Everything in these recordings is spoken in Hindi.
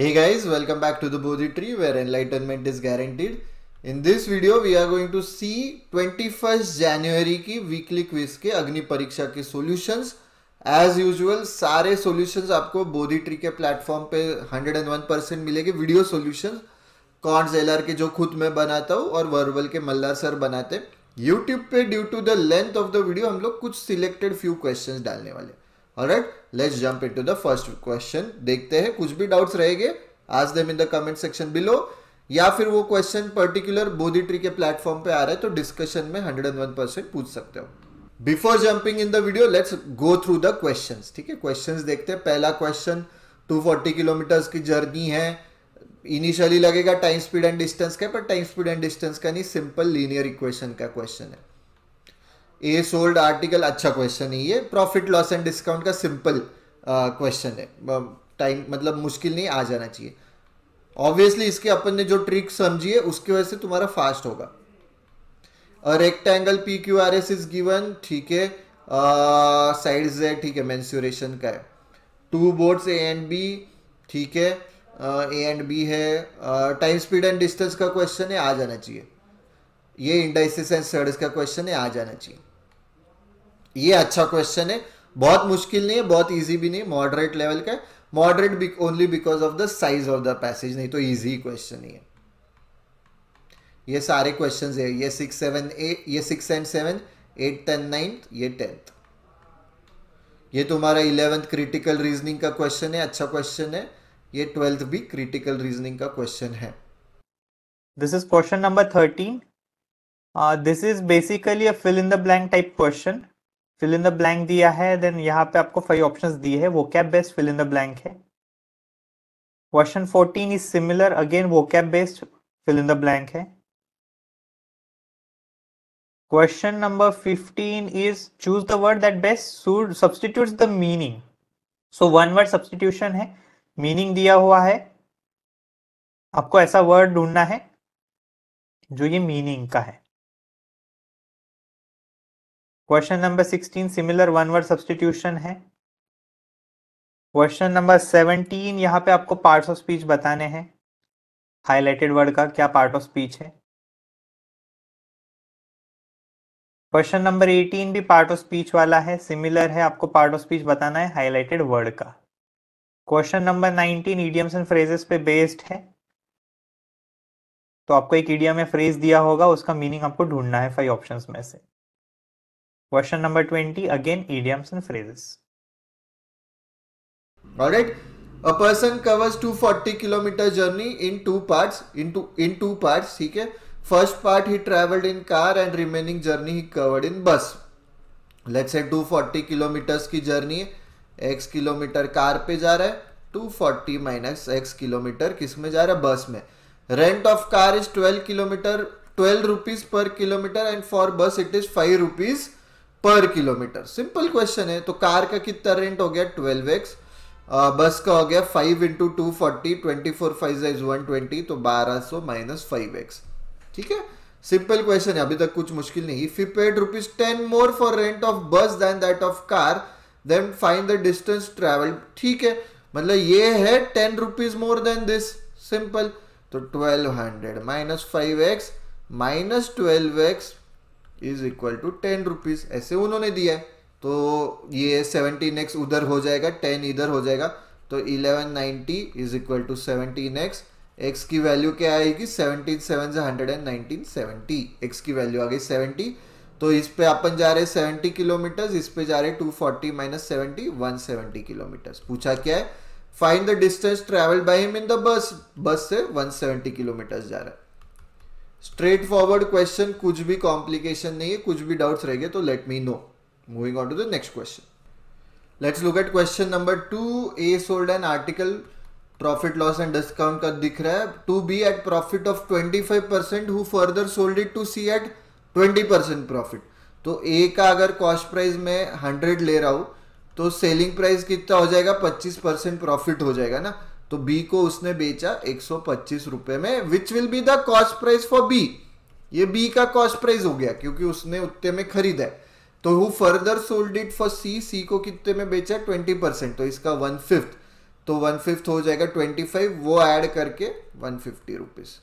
Hey guys, welcome back to the Bodhi tree where enlightenment is guaranteed. In this video, we are going to see 21st January की weekly quiz के अग्नि परीक्षा के solutions. As usual, सारे solutions आपको Bodhi Tree के platform पे 101% मिलेंगे video solutions. Cons LR के जो खुद मैं बनाता हूँ और verbal के मल्लार सर बनाते YouTube पे due to the length of the video, हम लोग कुछ selected few questions डालने वाले alright let's jump into the first question देखते हैं कुछ भी डाउट्स रहेंगे आज them in the comment section below या फिर वो क्वेश्चन पर्टिकुलर बोधी ट्री के प्लेटफॉर्म पे आ रहा है तो डिस्कशन में 101 परसेंट पूछ सकते हो before jumping in the video let's go through the question ठीक है क्वेश्चन देखते हैं पहला क्वेश्चन 240 किलोमीटर्स की जर्नी है इनिशियली लगेगा टाइम स्पीड एंड डिस्टेंस का पर टाइम स्पीड एंड डिस्टेंस का नहीं सिंपल लीनियर इक्वेशन का क्वेश्चन है ए सोल्ड आर्टिकल अच्छा क्वेश्चन है ये प्रॉफिट लॉस एंड डिस्काउंट का सिंपल क्वेश्चन है टाइम मतलब मुश्किल नहीं आ जाना चाहिए ऑब्वियसली इसके अपन ने जो ट्रिक समझी है उसकी वजह से तुम्हारा फास्ट होगा और rectangle P Q R S is given ठीक है uh, है ठीक है मैंसुरेशन का है two boards A and B ठीक है ए एंड बी है टाइम स्पीड एंड डिस्टेंस का क्वेश्चन है आ जाना चाहिए ये इंडाइसिस एंड स्टडीज का क्वेश्चन है आ जाना चाहिए ये अच्छा क्वेश्चन है बहुत मुश्किल नहीं है बहुत इजी भी नहीं मॉडरेट लेवल का moderate only because of the size of the passage नहीं तो इजी क्वेश्चन ही है ये सारे क्वेश्चंस अच्छा है ये सिक्स सेवन एट ये six and seven eight ten ninth ये टेंथ ये तुम्हारा इलेवेंथ क्रिटिकल रीजनिंग का क्वेश्चन है अच्छा क्वेश्चन है ये ट्वेल्थ भी क्रिटिकल रीजनिंग का क्वेश्चन है this is question number thirteen this is basically a fill in the blank type question fill in the blank दिया है देन यहाँ पे आपको फाइव ऑप्शंस दिए हैं वो gap based fill in the blank है question fourteen is similar again वो gap based fill in the blank है question number fifteen is choose the word that best substitute the meaning so one word substitution है मीनिंग दिया हुआ है आपको ऐसा वर्ड ढूंढना है जो ये मीनिंग का है question number sixteen similar one word substitution है क्वेश्चन नंबर सेवनटीन यहाँ पे आपको पार्ट्स ऑफ स्पीच बताने हैं हाईलाइटेड वर्ड का क्या पार्ट ऑफ स्पीच है क्वेश्चन नंबर एटीन भी पार्ट ऑफ स्पीच वाला है सिमिलर है आपको पार्ट ऑफ स्पीच बताना है हाईलाइटेड वर्ड का question number nineteen idioms and phrases पे बेस्ड है तो आपको एक ईडियम में फ्रेज दिया होगा उसका मीनिंग आपको ढूंढना है फाइव ऑप्शंस में से Question number 20 again idioms and phrases. Alright. A person covers 240 kilometer journey in two parts into in two parts. ठीक है First part he traveled in car and remaining journey he covered in bus. Let's say 240 kilometers की journey है एक्स किलोमीटर कार पे जा रहा है 240 फोर्टी माइनस एक्स किलोमीटर किस में जा रहा है बस में rent of car is 12 kilometer 12 rupees per kilometer and for bus it is 5 rupees per kilometer simple question है तो कार का कितना रेंट हो गया ट्वेल्व एक्स बस का हो गया five into two forty twenty four five is one twenty तो बारह सो माइनस फाइव एक्स ठीक है सिंपल क्वेश्चन है अभी तक कुछ मुश्किल नहीं if you paid rupees ten more for rent of bus than that of car then find the distance travel ठीक है मतलब ये है ten rupees more than this simple तो twelve hundred minus five X minus twelve X is equal to ten rupees ऐसे उन्होंने दिया है तो ये सेवनटीन एक्स उधर हो जाएगा टेन इधर हो जाएगा तो eleven ninety is equal to seventeen X X की वैल्यू क्या आएगी सेवनटीन सेवन से hundred and nineteen seventy X की वैल्यू आ गई सेवनटी तो इस पे अपन जा रहे सेवनटी सेवेंटी इस पे जा रहे two forty minus seventy one seventy kilometer पूछा क्या है find the distance travelled by him in the bus bus से वन सेवनटी किलोमीटर जा रहा है स्ट्रेट फॉरवर्ड क्वेश्चन कुछ भी कॉम्प्लिकेशन नहीं है कुछ भी डाउट्स रहेंगे तो let me know moving on to the next question let's look at question number two A sold an article profit loss and discount का दिख रहा है to B at profit of twenty five percent who further sold it to C at twenty percent profit तो ए का अगर कॉस्ट प्राइस में हंड्रेड ले रहा हूँ तो सेलिंग प्राइस कितना हो जाएगा पच्चीस परसेंट प्रॉफिट हो जाएगा ना तो बी को उसने बेचा एक सौ पच्चीस रुपए में which will be the cost price for B ये बी का कॉस्ट प्राइस हो गया क्योंकि उसने उतने में खरीदा है तो who further sold it for C C को कितने में बेचा ट्वेंटी परसेंट तो इसका वन फिफ्थ तो वन फिफ्थ हो जाएगा ट्वेंटी फाइव वो ऐड करके वन फिफ्टी रुपीज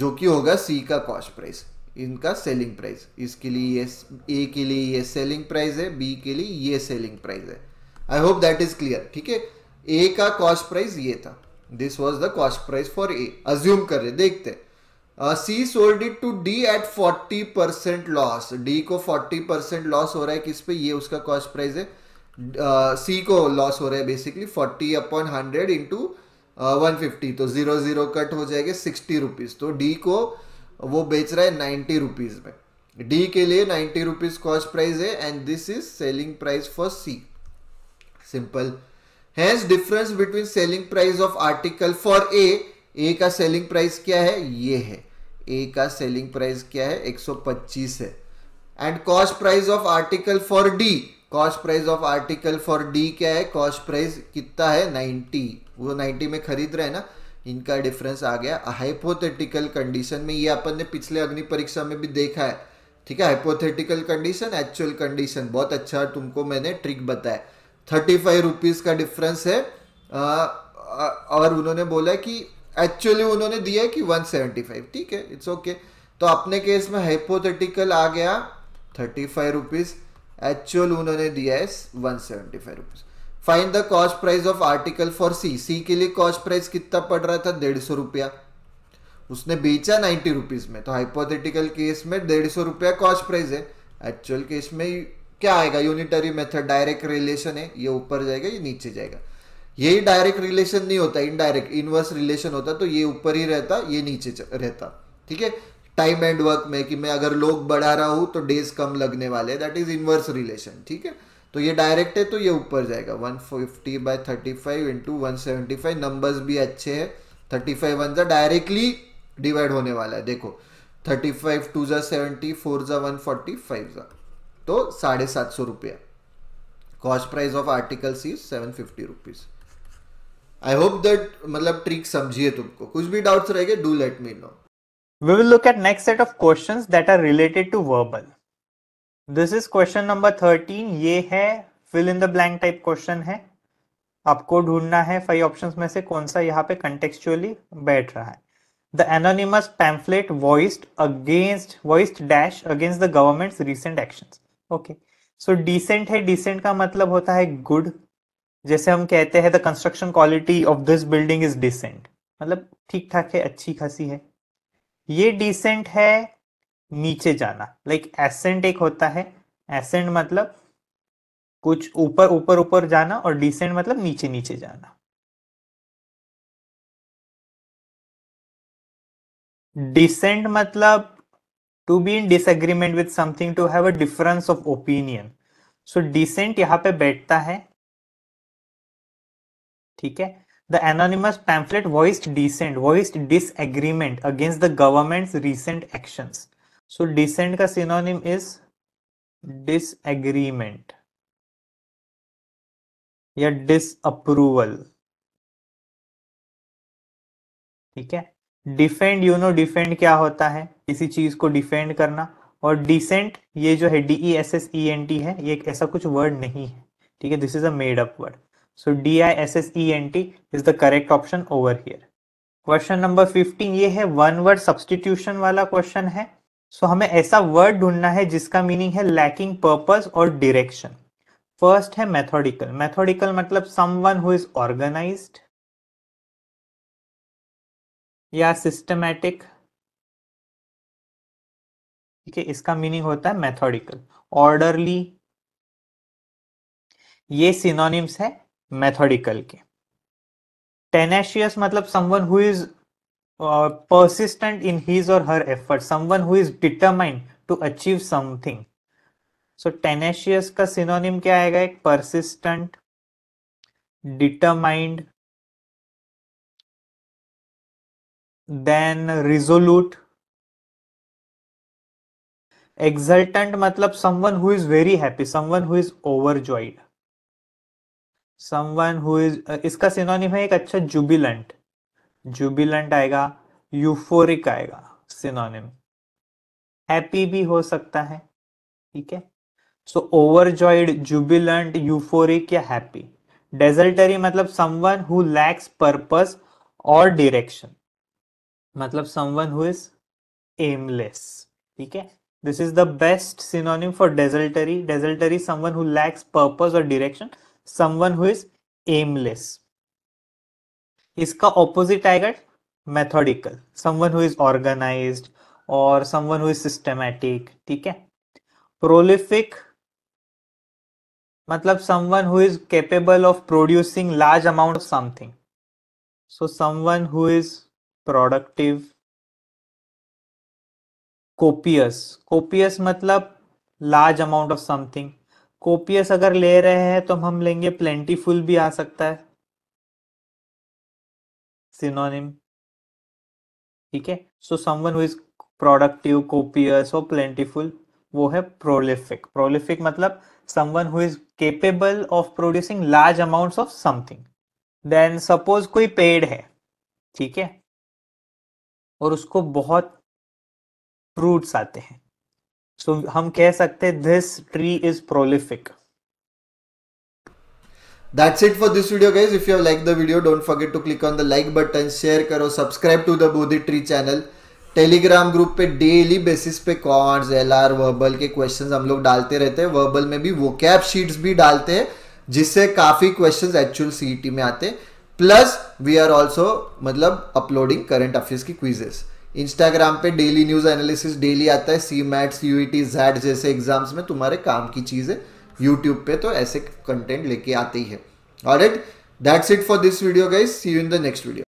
जो कि होगा सी का कॉस्ट प्राइस इनका सेलिंग प्राइस इसके लिए ये ए के लिए ये सेलिंग प्राइस है बी के लिए ये सेलिंग प्राइस है I hope that is clear ठीक है ए का कॉस्ट प्राइस ये था this was the cost price for A assume कर रहे देखते C sold it to D at 40 percent loss D को 40 परसेंट लॉस हो रहा है किस पे ये उसका कॉस्ट प्राइस है सी uh, को लॉस हो रहा है basically 40 upon hundred into one fifty तो जीरो जीरो कट हो जाएगा सिक्सटी रुपीज़ तो डी को वो बेच रहा है नाइन्टी रुपीज़ में डी के लिए नाइन्टी रुपीज़ कॉस्ट प्राइस है and this is selling price for C simple has difference between selling price of article for A A का सेलिंग प्राइस क्या है ये है ए का सेलिंग प्राइस क्या है 125 है and cost price of article for D cost price of article for D क्या है कॉस्ट प्राइस कितना है 90 वो 90 में खरीद रहे हैं ना इनका डिफरेंस आ गया हाइपोथेटिकल कंडीशन में ये अपन ने पिछले अग्नि परीक्षा में भी देखा है ठीक है हाइपोथेटिकल कंडीशन एक्चुअल कंडीशन बहुत अच्छा तुमको मैंने ट्रिक बताया थर्टी फाइव रुपीज़ का डिफरेंस है आ, और उन्होंने बोला कि एक्चुअली उन्होंने दिया है कि वन सेवेंटी फाइव ठीक है इट्स ओके तो अपने केस में हाइपोथेटिकल आ गया थर्टी फाइव रुपीज़ एक्चुअल उन्होंने दिया है one seventy five rupees find the cost price of article for C C के लिए कॉस्ट प्राइस कितना पड़ रहा था डेढ़ सौ रुपया उसने बेचा नाइन्टी रुपीज़ में तो हाइपोथेटिकल केस में डेढ़ सौ रुपया कॉस्ट प्राइस है एक्चुअल केस में क्या आएगा यूनिटरी मेथड डायरेक्ट रिलेशन है ये ऊपर जाएगा ये नीचे जाएगा यही डायरेक्ट रिलेशन नहीं होता इनडायरेक्ट इनवर्स रिलेशन होता तो ये ऊपर ही रहता ये नीचे रहता ठीक है टाइम एंड वर्क में कि मैं अगर लोग बढ़ा रहा हूं तो डेज कम लगने वाले दैट इज इनवर्स रिलेशन ठीक है तो ये डायरेक्ट है तो ये ऊपर जाएगा 150 fifty by thirty five into numbers भी अच्छे हैं 35 फाइव वन जा डायरेक्टली डिवाइड होने वाला है देखो 35 फाइव टू जा सेवेंटी फोर जा वन फोर्टी फाइव जा तो साढ़े सात सौ रुपया cost price of articles is seven fifty rupees I hope that मतलब ट्रिक समझिए तुमको कुछ भी डाउट्स रहेगा do let me know we will look at next set of questions that are related to verbal this is question number 13 ये है fill in the blank type question है आपको ढूंढना है फाइव ऑप्शंस में से कौन सा यहाँ पे कंटेक्चुअली बैठ रहा है the anonymous pamphlet voiced against voiced dash against the government's recent actions okay so dissent है डिसेंट का मतलब होता है गुड जैसे हम कहते हैं the construction quality of this building is decent मतलब ठीक ठाक है अच्छी खासी है ये डिसेंट है नीचे जाना लाइक like, एसेंट एक होता है एसेंट मतलब कुछ ऊपर ऊपर ऊपर जाना और डिसेंट मतलब नीचे नीचे जाना डिसेंट मतलब to be in disagreement with something to have a difference of opinion so dissent यहाँ पे बैठता है ठीक है The anonymous pamphlet voiced dissent, voiced disagreement against the government's recent actions. So dissent का synonym is disagreement या disapproval. ठीक है डिफेंड यू नो डिफेंड क्या होता है किसी चीज को डिफेंड करना और डिसेंट ये जो है D E S S E N T है ये ऐसा कुछ वर्ड नहीं है ठीक है this is a made up word so D I S S E N T is the correct option over here question number fifteen ये है वन वर्ड सब्सटीट्यूशन वाला क्वेश्चन है सो so, हमें ऐसा वर्ड ढूंढना है जिसका मीनिंग है लैकिंग पर्पज और डिरेक्शन फर्स्ट है मैथोडिकल मैथोडिकल मतलब वन हु इज ऑर्गेनाइज्ड या सिस्टमैटिक ठीक है इसका मीनिंग होता है मैथोडिकल ऑर्डरली ये सिनोनिम्स है मैथोडिकल के टेनेशियस मतलब someone who is persistent in his और her effort someone who is determined to achieve something so tenacious का सिनोनिम क्या आएगा एक persistent determined then resolute exultant मतलब someone who is very happy someone who is joyed someone who is इसका सिनोनिम है एक अच्छा जुबिलेंट जुबिलेंट आएगा यूफोरिक आएगा सिनोनिम हैप्पी भी हो सकता है ठीक है सो जॉइड जुबिलेंट यूफोरिक या हैप्पी डेजल्टरी मतलब समवन हु लैक्स पर्पस और डिरेक्शन मतलब समवन हु इज एमलेस ठीक है this is the best synonym for desultory desultory someone who lacks purpose और direction someone who is aimless इसका ऑपोजिट आएगा methodical someone who is organised और समवन हु इज सिस्टमैटिक ठीक है प्रोलिफिक मतलब someone who is capable of producing large amount of something so someone who is productive copious copious मतलब large amount of something copious अगर ले रहे हैं तो हम लेंगे प्लेंटीफुल भी आ सकता है सिनोनिम ठीक है so someone who is productive copious और प्लेंटीफुल वो है प्रोलिफिक प्रोलिफिक मतलब someone who is capable of producing large amounts of something then suppose कोई पेड़ है ठीक है और उसको बहुत फ्रूट्स आते हैं सो so, हम कह सकते हैं this tree is prolific That's it for this video guys. If you have liked the video, don't forget to click on the like button, share करो, subscribe to the Bodhi Tree channel. Telegram group पे डेली बेसिस पे कॉन्स एल आर वर्बल के क्वेश्चंस हम लोग डालते रहते हैं वर्बल में भी वो कैप शीट्स भी डालते हैं जिससे काफ़ी क्वेश्चंस एक्चुअल सीईटी में आते हैं प्लस वी आर ऑल्सो मतलब अपलोडिंग करंट अफेयर्स की क्विजेस इंस्टाग्राम पे डेली न्यूज एनालिसिस डेली आता है C MATs U T Z जैसे एग्जाम्स में तुम्हारे काम की चीज़ें यूट्यूब पे तो ऐसे कंटेंट लेके आते ही है right that's it for this video guys see you in the next video